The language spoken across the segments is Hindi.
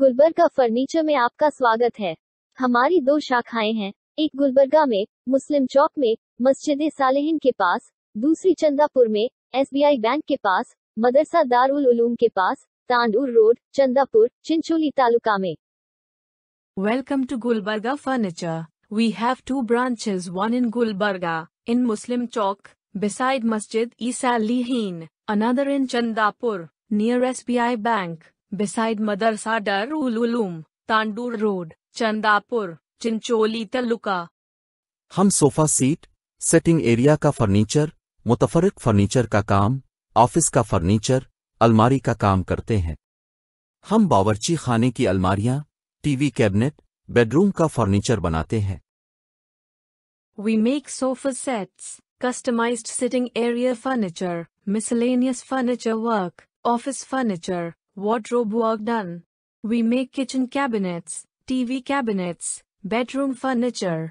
गुलबर्गा फर्नीचर में आपका स्वागत है हमारी दो शाखाएं हैं एक गुलबर्गा में मुस्लिम चौक में मस्जिद सालेहिन के पास दूसरी चंदापुर में एसबीआई बैंक के पास मदरसा दारुल उलूम के पास तांडूर रोड चंदापुर चिंचोली तालुका में welcome to Gulbarga furniture we have two branches one in Gulbarga in Muslim Chowk beside Masjid Isa लिहीन another in Chandapur near Yes Bank beside मदरसा डर उलूलूम तांडूर रोड चंदापुर चिंचोली तलुका हम सोफा सीट सेटिंग एरिया का फर्नीचर मुतफरक फर्नीचर का काम ऑफिस का फर्नीचर अलमारी का काम करते हैं हम बावर्ची खाने की अलमारियां टीवी कैबिनेट बेडरूम का फर्नीचर बनाते हैं we make sofa sets customized sitting area furniture miscellaneous furniture work office furniture wardrobe work done. We make kitchen cabinets, TV cabinets, bedroom furniture.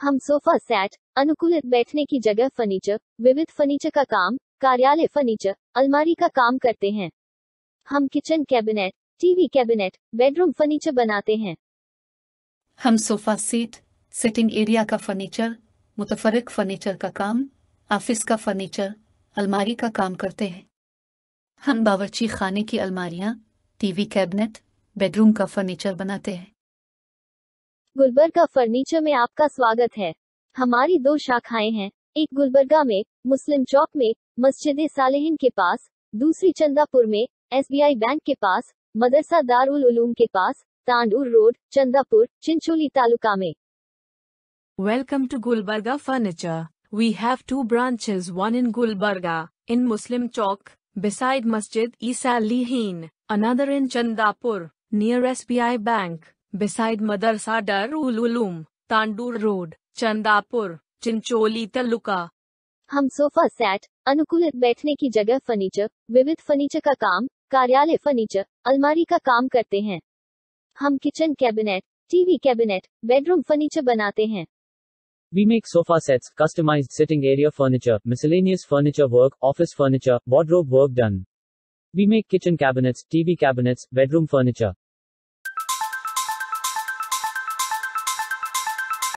हम सोफा सेट अनुकूलित बैठने की जगह फर्नीचर विविध फर्नीचर का काम कार्यालय फर्नीचर अलमारी का काम करते हैं हम kitchen cabinet TV cabinet bedroom furniture बनाते हैं हम सोफा सीट सिटिंग एरिया का फर्नीचर मुतफरक फर्नीचर का काम ऑफिस का फर्नीचर अलमारी का काम करते हैं हम बावर्ची खाने की अलमारियां टीवी कैबिनेट बेडरूम का फर्नीचर बनाते हैं गुलबर्गा फर्नीचर में आपका स्वागत है हमारी दो शाखाएं हैं एक गुलबर्गा में मुस्लिम चौक में मस्जिद सालेहिन के पास दूसरी चंदापुर में एसबीआई बैंक के पास मदरसा दारुल उलूम के पास तांडूर रोड चंदापुर चिंचोली तालुका में welcome to Gulbarga furniture we have two branches one in Gulbarga in Muslim Chowk Beside Masjid Isa Lihin, another in Chandapur, near SBI Bank, beside Madarsa Darul Uloom, Tandur Road, Chandapur, Chincholi Taluka. हम सोफा सेट अनुकूलित बैठने की जगह फर्नीचर विविध फर्नीचर का काम कार्यालय फर्नीचर अलमारी का काम करते हैं हम kitchen cabinet TV cabinet bedroom furniture बनाते हैं We make sofa sets, customized sitting area furniture, miscellaneous furniture work, office furniture, wardrobe work done. We make kitchen cabinets, TV cabinets, bedroom furniture.